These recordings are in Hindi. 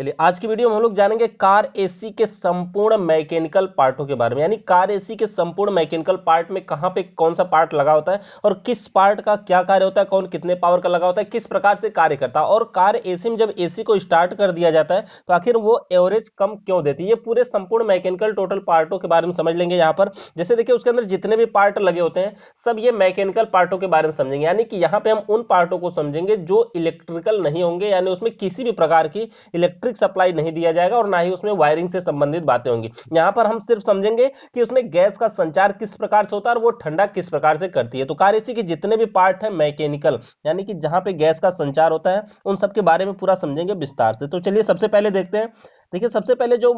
चलिए आज की वीडियो में हम लोग जानेंगे कार एसी के संपूर्ण मैकेनिकल पार्टों के बारे में यानी कार एसी के संपूर्ण मैकेनिकल पार्ट में कहां पे कौन सा पार्ट लगा होता है और किस पार्ट का क्या कार्य होता है कौन कितने पावर का लगा होता है किस प्रकार से कार्य करता है और कार एसी में जब एसी को स्टार्ट कर दिया जाता है तो आखिर वो एवरेज कम क्यों देती है ये पूरे संपूर्ण मैकेनिकल टोटल पार्टों के बारे में समझ लेंगे यहाँ पर जैसे देखिए उसके अंदर जितने भी पार्ट लगे होते हैं सब ये मैकेनिकल पार्टों के बारे में समझेंगे यानी कि यहाँ पे हम उन पार्टों को समझेंगे जो इलेक्ट्रिकल नहीं होंगे यानी उसमें किसी भी प्रकार की इलेक्ट्रिक इलेक्ट्रिक सप्लाई नहीं दिया जाएगा और ना ही उसमें वायरिंग से संबंधित बातें होंगी यहां पर हम सिर्फ समझेंगे कि उसमें गैस का संचार किस प्रकार से होता है और वो ठंडा किस प्रकार से करती है तो कार एसी के जितने भी पार्ट है मैकेनिकल यानी कि जहां पर गैस का संचार होता है उन सबके बारे में पूरा समझेंगे विस्तार से तो चलिए सबसे पहले देखते हैं देखिए सबसे पहले जो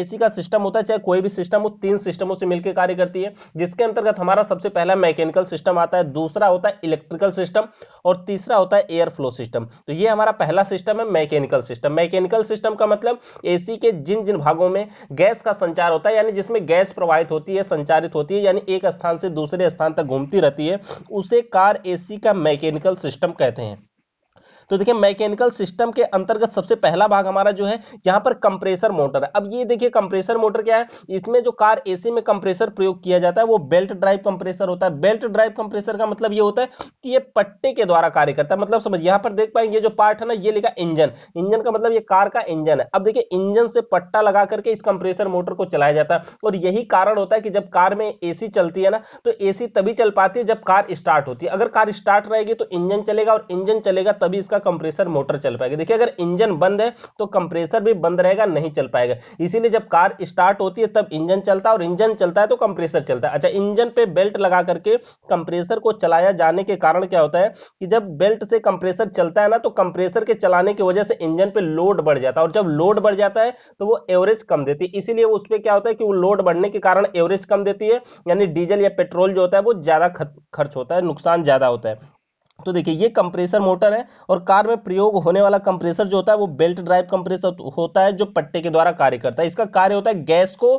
एसी का सिस्टम होता है चाहे कोई भी सिस्टम हो तीन सिस्टमों से मिलकर कार्य करती है जिसके अंतर्गत हमारा सबसे पहला मैकेनिकल सिस्टम आता है दूसरा होता है इलेक्ट्रिकल सिस्टम और तीसरा होता है एयर फ्लो सिस्टम तो ये हमारा पहला सिस्टम है मैकेनिकल सिस्टम मैकेनिकल सिस्टम का मतलब एसी के जिन जिन भागों में गैस का संचार होता है यानी जिसमें गैस प्रवाहित होती है संचारित होती है यानी एक स्थान से दूसरे स्थान तक घूमती रहती है उसे कार एसी का मैकेनिकल सिस्टम कहते हैं तो देखिए मैकेनिकल सिस्टम के अंतर्गत सबसे पहला भाग हमारा जो है यहां पर कंप्रेसर मोटर अब ये देखिए कंप्रेसर मोटर क्या है इसमें जो कार एसी में कंप्रेसर प्रयोग किया जाता है वो बेल्ट ड्राइव कंप्रेसर होता है बेल्ट ड्राइव कंप्रेसर का मतलब ये होता है कि ये पट्टे के द्वारा कार्य करता है मतलब समझ यहां पर देख पाएंगे जो पार्ट है ना ये लिखा इंजन इंजन का मतलब ये कार का इंजन है अब देखिए इंजन से पट्टा लगा करके इस कंप्रेसर मोटर को चलाया जाता है और यही कारण होता है कि जब कार में एसी चलती है ना तो एसी तभी चल पाती है जब कार स्टार्ट होती है अगर कार स्टार्ट रहेगी तो इंजन चलेगा और इंजन चलेगा तभी इसका आपका कंप्रेसर मोटर चल पाएगा देखिए अगर इंजन बंद है तो कंप्रेसर भी बंद रहेगा नहीं चल पाएगा इसीलिए जब कार स्टार्ट होती है तब इंजन चलता है और इंजन चलता है तो कंप्रेसर चलता है अच्छा इंजन पे बेल्ट लगा करके कंप्रेसर को चलाया जाने के कारण क्या होता है कि जब बेल्ट से कंप्रेसर चलता है ना तो कंप्रेसर के चलाने की वजह से इंजन पे लोड बढ़ जाता है और जब लोड बढ़ जाता है तो वो एवरेज कम देती है इसीलिए उस पर क्या होता है कि वो लोड बढ़ने के कारण एवरेज कम देती है यानी डीजल या पेट्रोल जो होता है वो ज्यादा खर्च होता है नुकसान ज्यादा होता है तो देखिए ये कंप्रेसर मोटर है और कार में प्रयोग होने वाला कंप्रेसर जो होता है वो बेल्ट ड्राइव कंप्रेसर होता है जो पट्टे के द्वारा कार्य करता है इसका कार्य होता है गैस को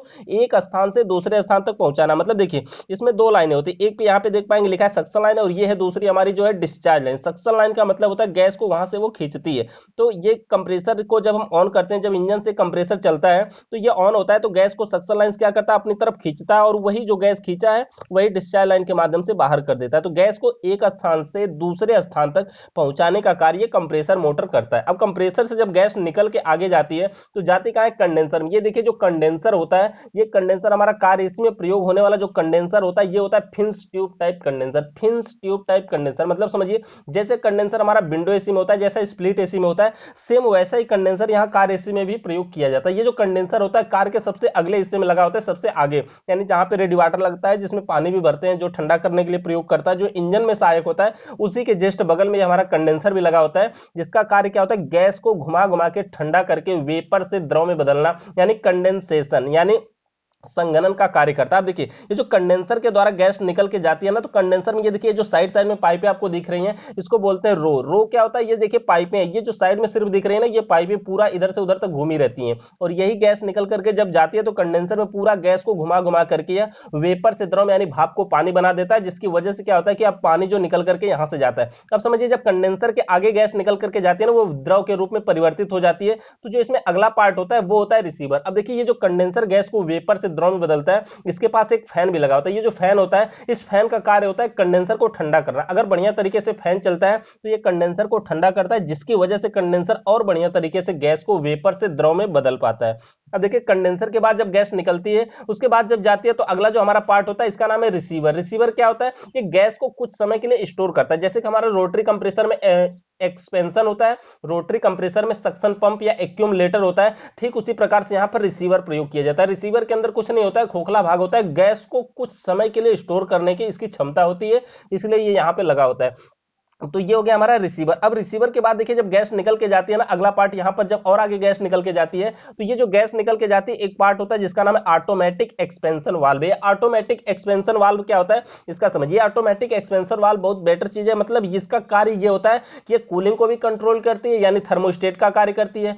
एक स्थान से दूसरे स्थान तक पहुंचाना मतलब देखिए इसमें दो लाइनें होती है एक पे यहाँ पे देख पाएंगे लिखा है सक्सन लाइन और ये है दूसरी हमारी जो है डिस्चार्ज लाइन सक्सन लाइन का मतलब होता है गैस को वहां से वो खींचती है तो ये कंप्रेसर को जब हम ऑन करते हैं जब इंजन से कंप्रेसर चलता है तो ये ऑन होता है तो गैस को सक्सन लाइन क्या करता है अपनी तरफ खींचता है और वही जो गैस खींचा है वही डिस्चार्ज लाइन के माध्यम से बाहर कर देता है तो गैस को एक स्थान से दूसरे दूसरे स्थान तक पहुंचाने का कार्य कंप्रेसर मोटर करता है अब कंप्रेसर से जब गैस निकल के आगे जाती है तो जाती कहा है कंडेंसर में ये देखिए जो कंडेंसर होता है ये कंडेंसर हमारा कार एसी में प्रयोग होने वाला जो कंडेंसर होता है ये होता है fins tube type condenser fins tube type condenser मतलब समझिए जैसे कंडेंसर हमारा विंडो एसी में होता है जैसा स्प्लिट एसी में होता है सेम वैसा ही कंडेंसर यहाँ कार एसी में भी प्रयोग किया जाता है ये जो कंडेंसर होता है कार के सबसे अगले हिस्से में लगा होता है सबसे आगे यानी जहां पर रेडी वाटर लगता है जिसमें पानी भी भरते हैं जो ठंडा करने के लिए प्रयोग करता है जो इंजन में सहायक होता है उस उसी के जस्ट बगल में हमारा कंडेंसर भी लगा होता है जिसका कार्य क्या होता है गैस को घुमा घुमा के ठंडा करके वेपर से द्रव में बदलना यानी कंडेंसेशन यानी संगनन का कार्य करता है आप देखिए ये जो कंडेंसर के द्वारा गैस निकल के जाती है ना तो कंडेंसर में ये देखिए जो साइड साइड में पाइपें आपको दिख रही हैं इसको बोलते हैं रो रो क्या होता है ये देखिए पाइपें ये जो साइड में सिर्फ दिख रही है ना ये पाइपें पूरा इधर से उधर तक घूमी रहती हैं और यही गैस निकल करके जब जाती है तो कंडेंसर में पूरा गैस को घुमा घुमा करके या वेपर से द्रव यानी भाप को पानी बना देता है जिसकी वजह से क्या होता है कि अब पानी जो निकल करके यहाँ से जाता है अब समझिए जब कंडेंसर के आगे गैस निकल करके जाती है ना वो द्रव के रूप में परिवर्तित हो जाती है तो जो इसमें अगला पार्ट होता है वो होता है रिसीवर अब देखिए ये जो कंडेंसर गैस को वेपर से द्रव में बदलता है इसके पास एक फैन भी लगा होता है ये जो फैन होता है इस फैन का कार्य होता है कंडेंसर को ठंडा करना अगर बढ़िया तरीके से फैन चलता है तो ये कंडेंसर को ठंडा करता है जिसकी वजह से कंडेंसर और बढ़िया तरीके से गैस को वेपर से द्रव में बदल पाता है अब देखिए कंडेंसर के बाद जब गैस निकलती है उसके बाद जब जाती है तो अगला जो हमारा पार्ट होता है इसका नाम है रिसीवर रिसीवर क्या होता है कि गैस को कुछ समय के लिए स्टोर करता है जैसे कि हमारा रोटरी कंप्रेसर में एक्सपेंशन होता है रोटरी कंप्रेसर में सक्शन पंप या एक्यूमलेटर होता है ठीक उसी प्रकार से यहाँ पर रिसीवर प्रयोग किया जाता है रिसीवर के अंदर कुछ नहीं होता है खोखला भाग होता है गैस को कुछ समय के लिए स्टोर करने की इसकी क्षमता होती है इसलिए ये यहाँ पे लगा होता है तो ये हो गया हमारा रिसीवर अब रिसीवर के बाद देखिए जब गैस निकल के जाती है ना अगला पार्ट यहां पर जब और आगे गैस निकल के जाती है तो ये जो गैस निकल के जाती है एक पार्ट होता है जिसका नाम है ऑटोमेटिक एक्सपेंशन वाल्व ये ऑटोमेटिक एक्सपेंशन वाल्व क्या होता है इसका समझिए ऑटोमेटिक एक्सपेंशन वाल्व बहुत बेटर चीज है मतलब इसका कार्य यह होता है कि कूलिंग को भी कंट्रोल करती है यानी थर्मोस्टेट का कार्य करती है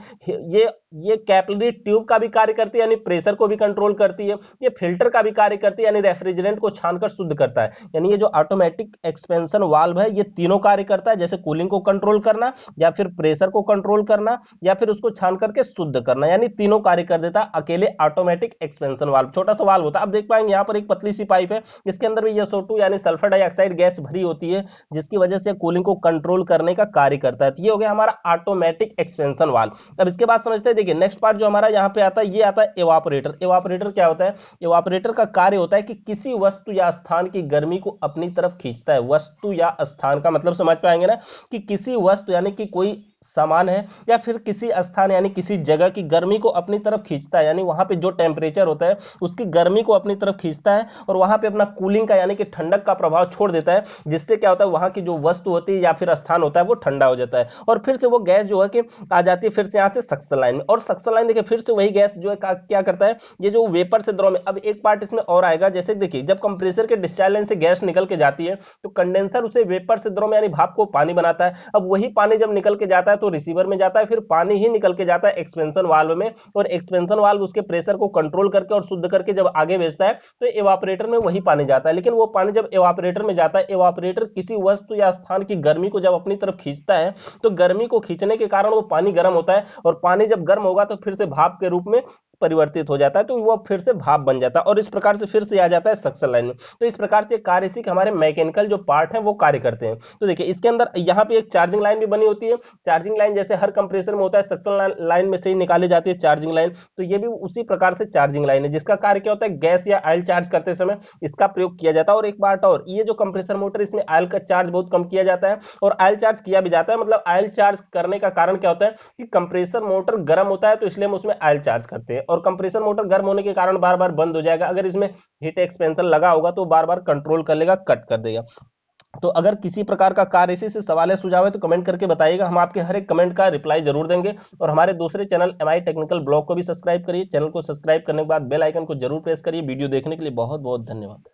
ये ये कैपलरी ट्यूब का भी कार्य करती है यानी प्रेशर को भी कंट्रोल करती है ये फिल्टर का भी कार्य करती है यानी रेफ्रिजरेंट को छानकर शुद्ध करता है यानी ये जो ऑटोमेटिक एक्सपेंशन वाल्व है ये तीनों कार्य करता है जैसे कूलिंग को कंट्रोल करना या फिर प्रेशर को कंट्रोल करना या फिर उसको छान करके शुद्ध करना यानी तीनों कार्य कर देता है अकेले ऑटोमेटिक एक्सपेंशन वाल्व छोटा सा वाल्व होता है आप देख पाएंगे यहाँ पर एक पतली सी पाइप है इसके अंदर भी एसओ यानी सल्फर डाइऑक्साइड गैस भरी होती है जिसकी वजह से कूलिंग को कंट्रोल करने का कार्य करता है तो ये हो गया हमारा ऑटोमेटिक एक्सपेंशन वाल्व अब इसके बाद समझते हैं ठीक है नेक्स्ट पार्ट जो हमारा यहाँ पे आता है ये आता है एवापोरेटर एवापोरेटर क्या होता है एवापोरेटर का कार्य होता है कि किसी वस्तु या स्थान की गर्मी को अपनी तरफ खींचता है वस्तु या स्थान का मतलब समझ पाएंगे ना कि किसी वस्तु यानी कि कोई समान है या फिर किसी स्थान यानी किसी जगह की गर्मी को अपनी तरफ खींचता है यानी वहाँ पे जो टेम्परेचर होता है उसकी गर्मी को अपनी तरफ खींचता है और वहाँ पे अपना कूलिंग का यानी कि ठंडक का प्रभाव छोड़ देता है जिससे क्या होता है वहाँ की जो वस्तु होती है या फिर स्थान होता है वो ठंडा हो जाता है और फिर से वो गैस जो है कि आ जाती है फिर से यहाँ से सक्सल लाइन में और सक्सल लाइन देखिए फिर से वही गैस जो है क्या करता है ये जो वेपर से द्रव में अब एक पार्ट इसमें और आएगा जैसे देखिए जब कंप्रेसर के डिस्चार्ज लाइन से गैस निकल के जाती है तो कंडेंसर उसे वेपर से द्रव में यानी भाप को पानी बनाता है अब वही पानी जब निकल के जाता है है तो रिसीवर में जाता है फिर पानी ही निकल के जाता है एक्सपेंशन वाल्व में और एक्सपेंशन वाल्व उसके प्रेशर को कंट्रोल करके और शुद्ध करके जब आगे भेजता है तो एवापरेटर में वही पानी जाता है लेकिन वो पानी जब एवापरेटर में जाता है एवापरेटर किसी वस्तु या स्थान की गर्मी को जब अपनी तरफ खींचता है तो गर्मी को खींचने के कारण वो पानी गर्म होता है और पानी जब गर्म होगा तो फिर से भाप के रूप में परिवर्तित हो जाता है तो वह फिर से भाप बन जाता है और इस प्रकार से फिर से आ जाता है सक्सल लाइन में तो इस प्रकार से कार्यशिक हमारे मैकेनिकल जो पार्ट है वो कार्य करते हैं तो देखिए इसके अंदर यहाँ पे एक चार्जिंग लाइन भी बनी होती है चार्जिंग लाइन जैसे हर कंप्रेसर में होता है सक्सल लाइन में से ही निकाली जाती है चार्जिंग लाइन तो ये भी उसी प्रकार से चार्जिंग लाइन है जिसका कार्य क्या होता है गैस या आयल चार्ज करते समय इसका प्रयोग किया जाता है और एक बात और ये जो कंप्रेसर मोटर इसमें आयल का चार्ज बहुत कम किया जाता है और आयल चार्ज किया भी जाता है मतलब आयल चार्ज करने का कारण क्या होता है कि कंप्रेसर मोटर गर्म होता है तो इसलिए हम उसमें आयल चार्ज करते हैं और कंप्रेसर मोटर गर्म होने के कारण बार बार बंद हो जाएगा अगर इसमें हीट एक्सपेंशन लगा होगा तो बार बार कंट्रोल कर लेगा कट कर देगा तो अगर किसी प्रकार का कार इसी से सवाल है सुझाव है तो कमेंट करके बताइएगा हम आपके हर एक कमेंट का रिप्लाई जरूर देंगे और हमारे दूसरे channel M I technical blog को भी सब्सक्राइब करिए चैनल को सब्सक्राइब करने के बाद बेल आइकन को जरूर प्रेस करिए वीडियो देखने के लिए बहुत बहुत धन्यवाद